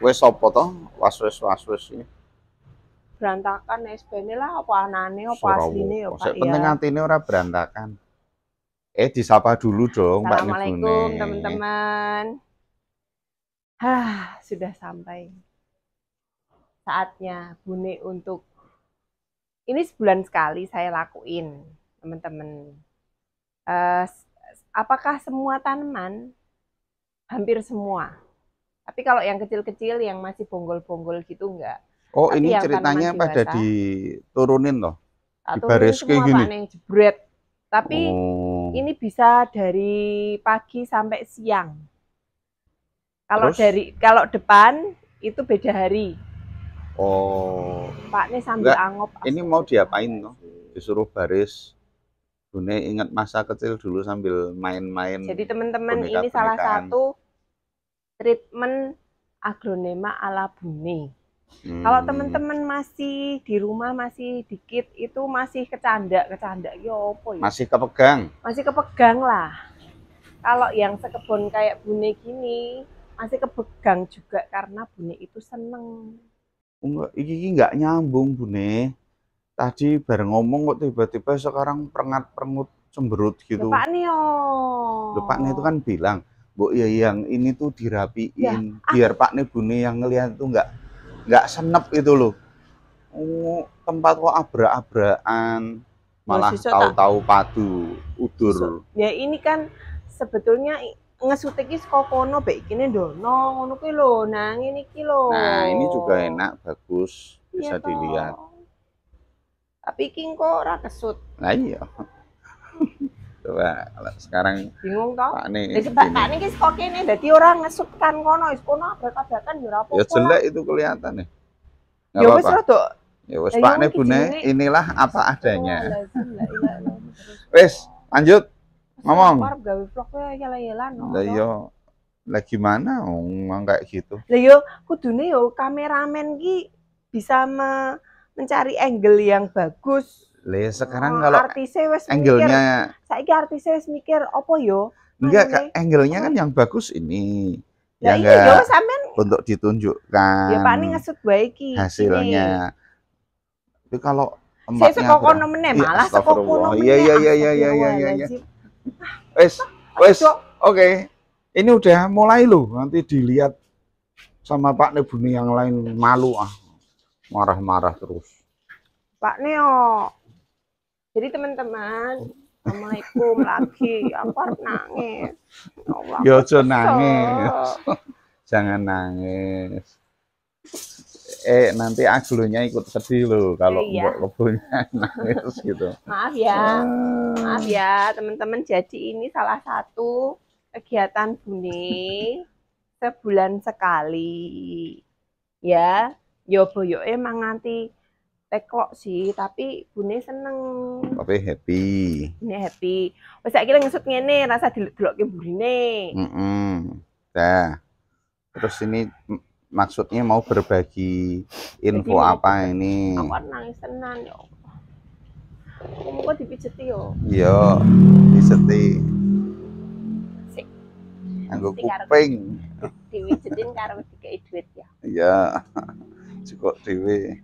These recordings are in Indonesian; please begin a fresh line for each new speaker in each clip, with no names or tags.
Wes apa to? Was-wis was-wis iki. Iya.
Berantakan SBN lah apa anane apa Surawo. asline ya Pak. Sing penting iya.
atine ora berantakan. Eh disapa dulu dong pak Nibune. Assalamualaikum
teman-teman. Hah, sudah sampai saatnya Bune untuk ini sebulan sekali saya lakuin teman-teman. Uh, apakah semua tanaman? Hampir semua tapi kalau yang kecil-kecil yang masih bonggol-bonggol gitu enggak.
Oh, Tapi ini ceritanya pada basah, diturunin loh.
Ah, Di baris kayak gini. jebret. Tapi
oh. ini
bisa dari pagi sampai siang. Kalau Terus? dari kalau depan itu beda hari.
Oh. Pak ini sambil Enggak, angop. Ini mau diapain loh? Disuruh baris. Dune ingat masa kecil dulu sambil main-main. Jadi
teman-teman ini salah satu treatment agronema ala bumi.
Hmm. Kalau teman-teman
masih di rumah masih dikit itu masih kecanda kecanda yo ya opo ya? Masih
kepegang.
Masih kepegang lah. Kalau yang sekebon kayak Bune gini masih kepegang juga karena Bune itu seneng.
Enggak, iki nggak nyambung Bune. Tadi bareng ngomong kok tiba-tiba sekarang perengat perengut cemberut gitu. Pak
nih oh. Nio nih itu
kan bilang Bu ya iya, yang ini tuh dirapiin ya, biar Pak Nebune yang ngelihat tuh nggak nggak senep itu loh. Oh, tempat kok abra-abraan malah tahu-tahu padu udur.
Ya ini kan sebetulnya ngesuteki ki kokono baik dono ngono kilo nang ini kilo. nah ini juga
enak bagus iya bisa ya dilihat
tapi kok ora kesut
lah iya Coba sekarang bingung
toh? Pak Nih. Jadi Pak Nih ki kok ini? dadi orang ngesutkan kono, wis kono abrak-abrakan yo ya ora apa Ya jelek itu kelihatan nih. Ya wis rodok. Ya wis ya Pak Nih bune, inilah apa
adanya. Oh,
iya,
wes lanjut. Ngomong. Arep
gawe vlog ya yela-yelan. Lah
iya. Lah gimana ngomong kayak gitu?
Lah yo iya, kudune yo iya, kameramen ki bisa me mencari angle yang bagus
Le ya sekarang oh, kalau
artisnya angle-nya saiki artisnya wis mikir opo yo?
Ya, enggak, Kak, angle-nya kan oh. kan yang bagus ini.
Ya, iya, ya enggak. Yo sampean
untuk ditunjukkan. Ya Pak ngesut
bae iki. Hasilnya.
Itu kalau empatnya. Saya sekok kono meneh iya, malah sekok kono iya, meneh. Iya iya iya iya iya iya iya. Wes, wes. Oke. Ini udah mulai loh nanti dilihat sama Pak Nebuni yang lain malu ah. Marah-marah terus.
Pak Neo jadi teman-teman, oh. Assalamualaikum lagi. apa nangis. Ya, ya aja nangis.
Jangan nangis. Eh nanti aglonya ikut sedih loh kalau iya. mbok lebunya nangis gitu.
Maaf ya. Ah. Maaf ya teman-teman. Jadi ini salah satu kegiatan Bune sebulan sekali. Ya, yo emang nanti teklok sih, tapi bune seneng.
Tapi happy.
Ini happy. Wes saiki ngesut ngene, rasa delok-delokke burine.
Heeh. Mm -mm. Nah. Terus ini maksudnya mau berbagi info Jadi, apa ini? Aku kan
nangis tenan ya. Kamu kok dipijeti yo?
Ya. Iya, dipijeti.
Sik. Anggo kuping. Diwijetin karo dikai duit ya.
Iya. Cukup dhewe.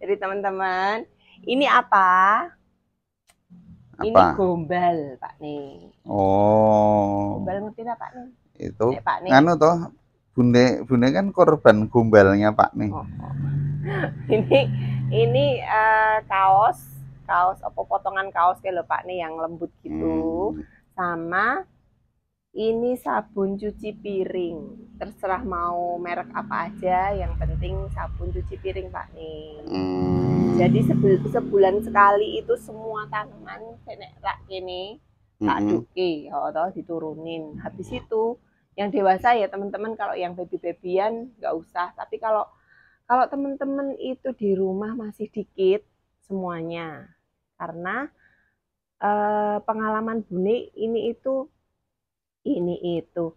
Jadi teman-teman, ini apa? apa? Ini gombal, Pak nih.
Oh. Gombal
ngerti enggak, Pak nih?
Itu. Nek, Pak nih. Anu toh, bunde-bunde kan korban gombalnya Pak nih. oh.
oh. ini ini uh, kaos kaos apa potongan kaos kayak lho Pak nih yang lembut gitu hmm. sama ini sabun cuci piring terserah mau merek apa aja yang penting sabun cuci piring pak nih hmm. jadi sebulan sekali itu semua tanaman senek rak ini tak -hmm. duki atau ya diturunin habis itu yang dewasa ya teman-teman kalau yang baby babyan nggak usah tapi kalau kalau teman-teman itu di rumah masih dikit semuanya karena eh, pengalaman bunyi ini itu ini itu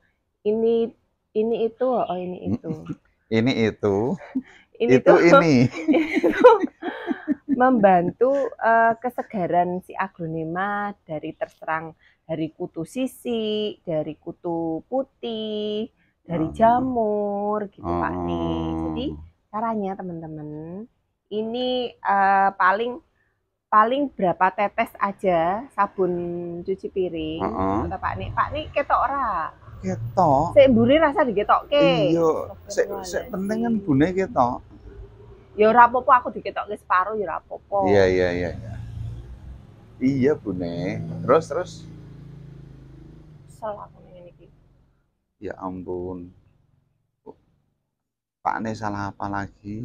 ini ini itu oh ini itu
ini itu ini itu tuh, ini
itu membantu uh, kesegaran si aglonema dari terserang dari kutu sisi dari kutu putih dari hmm. jamur
gitu hmm. Pak nih jadi
caranya teman-teman ini uh, paling paling berapa tetes aja sabun cuci piring uh -huh. kata Pak Nik Pak Nik ketok ora ketok saya buri rasa ke iya
saya penting kan bune ketok
ya rapopo apa di aku ke separuh ya ora apa iya
iya iya iya iya bune terus terus
salah aku ini
ya ampun Pak Nek salah apa lagi?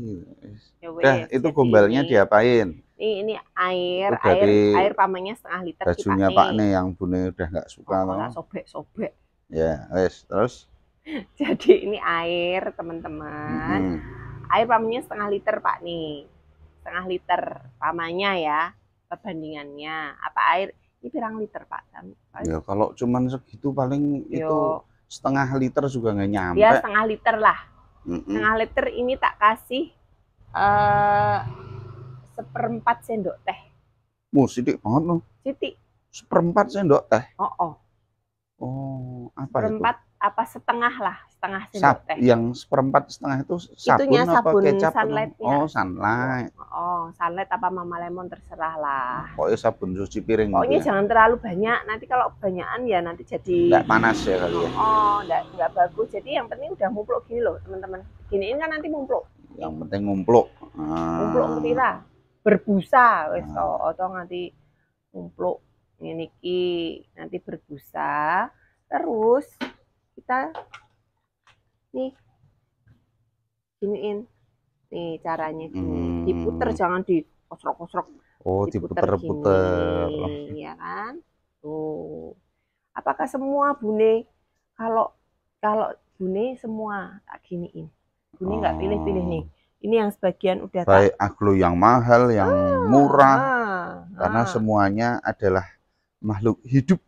Ya, Dah, itu
gombalnya diapain?
ini ini air oh, air air pamannya setengah liter bajunya Pak nih
yang Bune udah nggak oh, suka oh,
sobek-sobek
ya wes terus
jadi ini air teman-teman hmm. air pamannya setengah liter Pak nih setengah liter pamannya ya perbandingannya apa air ini pirang liter Pak
ya kalau cuman segitu paling Yo. itu setengah liter juga nggak ya, nyampe ya
setengah liter lah mm -mm. setengah liter ini tak kasih uh, seperempat sendok teh.
Mu oh, sidik banget loh. Sidik. Seperempat sendok teh. Oh, oh. Oh, apa seperempat
itu? apa setengah lah, setengah sendok Sab, teh. Yang
seperempat setengah itu sabun Itunya sabun apa kecap? Sunlight -nya. Oh, sunlight.
Oh, sunlight apa mama lemon terserah lah.
Oh Pokoknya sabun cuci piring. Gitu Pokoknya ya. jangan
terlalu banyak. Nanti kalau kebanyakan ya nanti jadi enggak panas ya kali ya. Oh, enggak oh, enggak bagus. Jadi yang penting udah mumpluk gini loh, teman-teman. Giniin kan nanti mumpluk.
Yang penting mumpluk. Ah. Mumpluk
kira berbusa wis nah. to oto nganti umpluk ngene iki nanti berbusa terus kita nih giniin nih caranya gini hmm. diputer jangan di kosrok-kosrok oh diputer-puter ya kan tuh apakah semua bune kalau kalau bune semua tak giniin bune nggak oh. pilih-pilih nih ini yang sebagian udah baik
tak... aglo yang mahal, yang ah, murah,
ah, karena ah.
semuanya adalah makhluk hidup.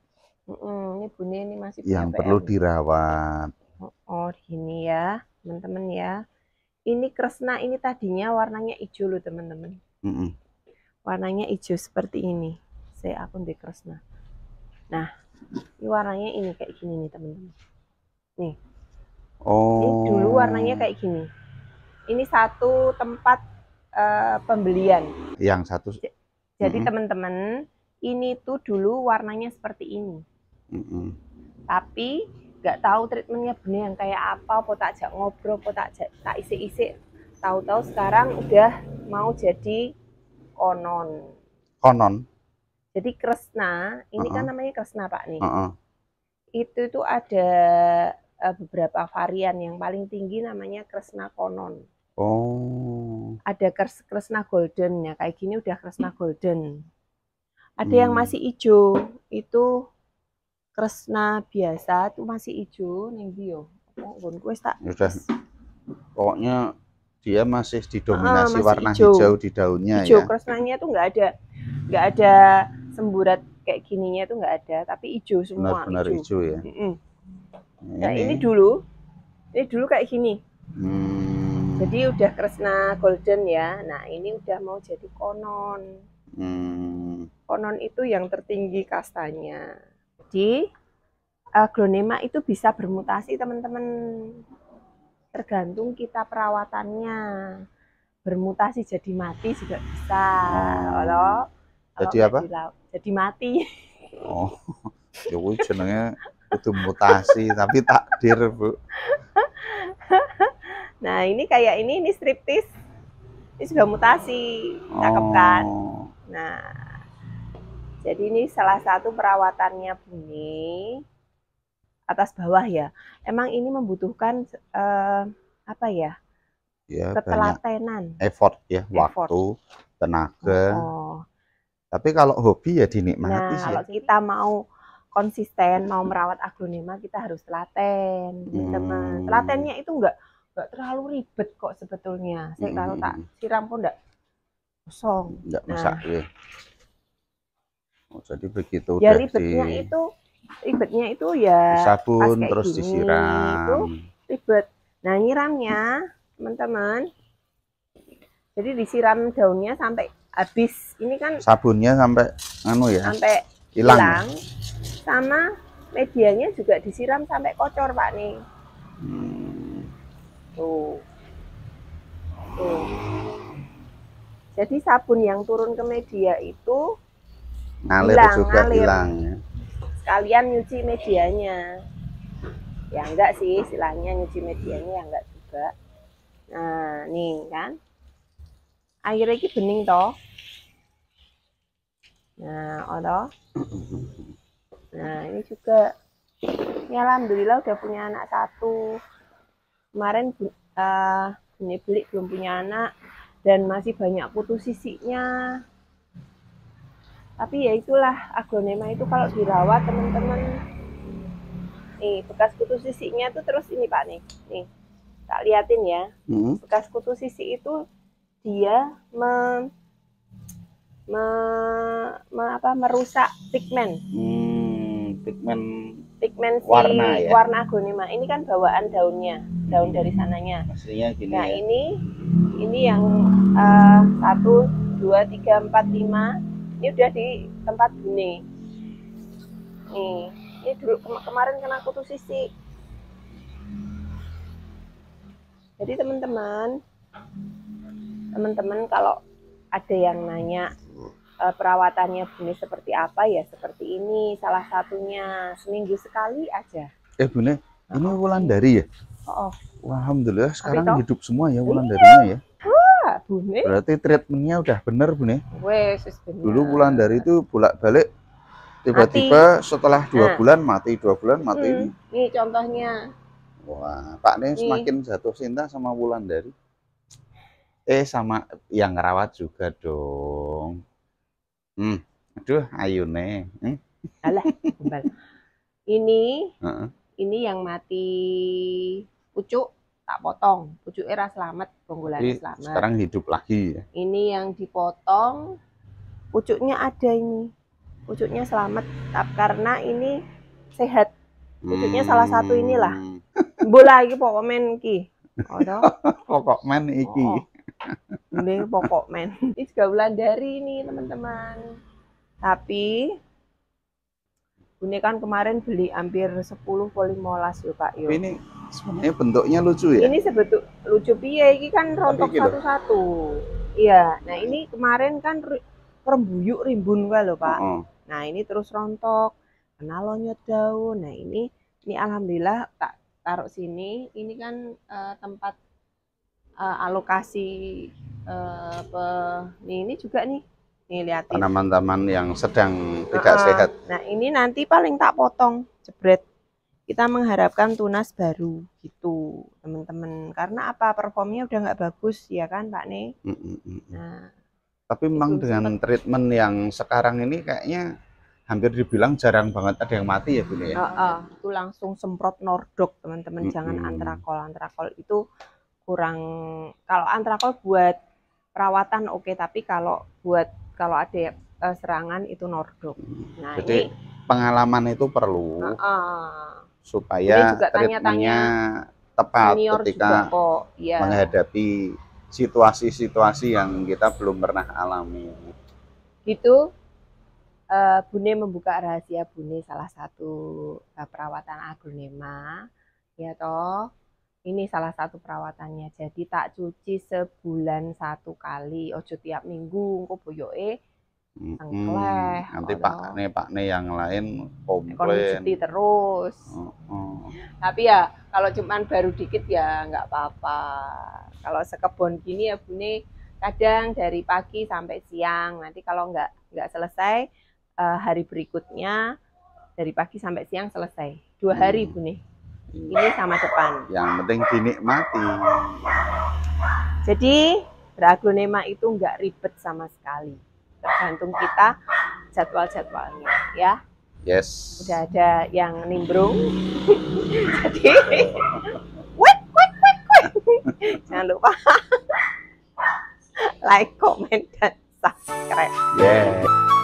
Mm ini bunyi ini masih yang perlu
dirawat.
Oh, oh, ini ya, teman-teman ya. Ini kresna ini tadinya warnanya hijau loh teman-teman. Mm -mm. Warnanya hijau seperti ini. Saya aku di kresna. Nah, ini warnanya ini kayak gini nih teman-teman. Nih.
Oh. Ini dulu warnanya oh.
kayak gini ini satu tempat uh, pembelian.
Yang satu. J
Jadi mm -hmm. teman-teman, ini tuh dulu warnanya seperti ini. Mm -hmm. Tapi nggak tahu treatmentnya bener yang kayak apa, po tak ngobrol, po tak tak isi-isi. Tahu-tahu sekarang udah mau jadi konon. Konon. Jadi kresna, ini uh -uh. kan uh-uh. namanya kresna pak nih. Uh -uh. Itu itu ada eh, beberapa varian yang paling tinggi namanya kresna konon. Oh. Ada kresna golden ya, kayak gini udah kresna golden. Ada hmm. yang masih hijau, itu kresna biasa tuh masih hijau ning bio. Oh, gue tak. Ya
udah. Pokoknya dia masih didominasi ah, masih warna hijau. hijau di daunnya hijau, ya. Hijau
kresnanya tuh nggak ada Enggak ada semburat kayak gininya tuh enggak ada, tapi hijau semua. Benar-benar
hijau. hijau ya. Mm -mm. Nah, ini. ini ya.
dulu ini dulu kayak gini. Hmm jadi udah Kresna Golden ya. Nah, ini udah mau jadi konon.
Hmm.
Konon itu yang tertinggi kastanya. Jadi uh, glonema itu bisa bermutasi, teman-teman. Tergantung kita perawatannya. Bermutasi jadi mati juga bisa. halo hmm. jadi apa? Jadi mati.
Oh. Ya jenenge itu mutasi tapi takdir, Bu.
Nah ini kayak ini ini striptis ini sudah mutasi, cakep kan? Oh. Nah jadi ini salah satu perawatannya Bumi atas bawah ya. Emang ini membutuhkan uh, apa ya? ya ketelatenan,
effort ya, effort. waktu, tenaga. Oh. Tapi kalau hobi ya dinikmati nah, sih. Ya. Kalau
kita mau konsisten mau merawat aglonema kita harus telaten, gitu, hmm. teman. Telatennya itu enggak nggak terlalu ribet kok sebetulnya. Saya mm -hmm. kalau tak siram pun enggak kosong. Enggak nah. masak
ya. Oh, jadi begitu. Ya ribetnya di...
itu ribetnya itu ya sabun terus gini, disiram. Itu ribet. Nah nyiramnya teman-teman. Jadi disiram daunnya sampai habis. Ini kan
sabunnya sampai anu ya. Sampai hilang.
Sama medianya juga disiram sampai kocor pak nih. Hmm. Tuh. Tuh. Jadi sabun yang turun ke media itu ngalir hilang, juga ngalir. hilang ya. Sekalian nyuci medianya. Ya enggak sih, istilahnya nyuci medianya ya enggak juga. Nah, nih kan. Airnya ini bening toh. Nah, ada. Nah, ini juga. Ya alhamdulillah udah punya anak satu kemarin eh, uh, beli belum punya anak dan masih banyak putus sisinya tapi ya itulah aglonema itu kalau dirawat teman-teman nih bekas kutu sisinya tuh terus ini pak nih nih tak liatin ya hmm. bekas putus sisi itu dia me, me, me apa merusak pigmen hmm pigmen pigmen si warna, ya? warna aglonema ini kan bawaan daunnya daun dari sananya Aslinya gini nah ya? ini ini yang uh, satu dua tiga empat lima ini udah di tempat gini nih ini dulu kema kemarin kena kutu sisi jadi teman-teman teman-teman kalau ada yang nanya Eh, perawatannya bunyi seperti apa ya seperti ini salah satunya seminggu sekali aja.
Eh oh, ini oh. wulan dari ya? Oh. Wah, oh. alhamdulillah sekarang Apito? hidup semua ya iya. wulandarinya ya.
Wah, Bune,
Berarti treatmentnya udah bener bunyi
Wes, wulan Dulu
wulandari itu bolak-balik tiba-tiba setelah dua nah. bulan mati dua bulan mati hmm. ini.
Ini contohnya. Wah, Pak Neng semakin
jatuh cinta sama wulandari. Eh sama yang rawat juga dong. Hmm. Aduh, ayune. nih. Eh.
Alah, kembali. Ini uh -uh. ini yang mati pucuk tak potong. pucuk era selamat, bonggolan selamat. Sekarang
hidup lagi ya.
Ini yang dipotong pucuknya ada ini. Pucuknya selamat karena ini sehat. Pucuknya hmm. salah satu inilah. Hmm. Bola lagi pokok men iki. Oh,
pokok men iki. Oh.
Ini pokok men. Ini juga dari ini teman-teman. Tapi ini kan kemarin beli hampir 10 polimolas yuk Pak yuk. Ini
sebenarnya bentuknya lucu ya. Ini
sebetul lucu piye ini kan rontok satu-satu. Iya. Nah, ini kemarin kan rembuyuk rimbun gue loh Pak. Uh -huh. Nah, ini terus rontok, Kenalonya daun. Nah, ini ini alhamdulillah tak taruh sini. Ini kan uh, tempat uh, alokasi uh, eh, pe, ini juga nih nih lihat
tanaman-tanaman yang sedang uh, tidak sehat.
Nah ini nanti paling tak potong jebret. Kita mengharapkan tunas baru gitu teman-teman. Karena apa performnya udah nggak bagus ya kan Pak Ne? Mm mm, mm -mm. Nah,
Tapi memang dengan sempet. treatment yang sekarang ini kayaknya hampir dibilang jarang banget ada yang mati ya Bu ya. Uh, uh,
itu langsung semprot nordok teman-teman. Mm -mm. Jangan antrakol antrakol itu kurang kalau antrakol buat perawatan oke okay, tapi kalau buat kalau ada uh, serangan itu nordok. Nah, Jadi ini,
pengalaman itu perlu uh,
uh,
supaya treatmentnya tepat ketika kok, ya. menghadapi situasi-situasi yang kita belum pernah alami.
Gitu, uh, Bune membuka rahasia Bune salah satu eh, perawatan aglonema, ya toh ini salah satu perawatannya jadi tak cuci sebulan satu kali ojo tiap minggu engko boyoke
angkleh hmm, nanti pak ne pak ne yang lain komplain
terus oh, oh. tapi ya kalau cuman baru dikit ya nggak apa-apa kalau sekebon gini ya bune kadang dari pagi sampai siang nanti kalau nggak nggak selesai eh, hari berikutnya dari pagi sampai siang selesai dua hari hmm. bune ini sama depan.
Yang penting dinikmati.
Jadi beraglonema itu enggak ribet sama sekali. Tergantung kita jadwal-jadwalnya ya. Yes. Udah ada yang nimbrung. Jadi wait, wait, wait, wait. Jangan lupa like, comment, dan subscribe. Yeah.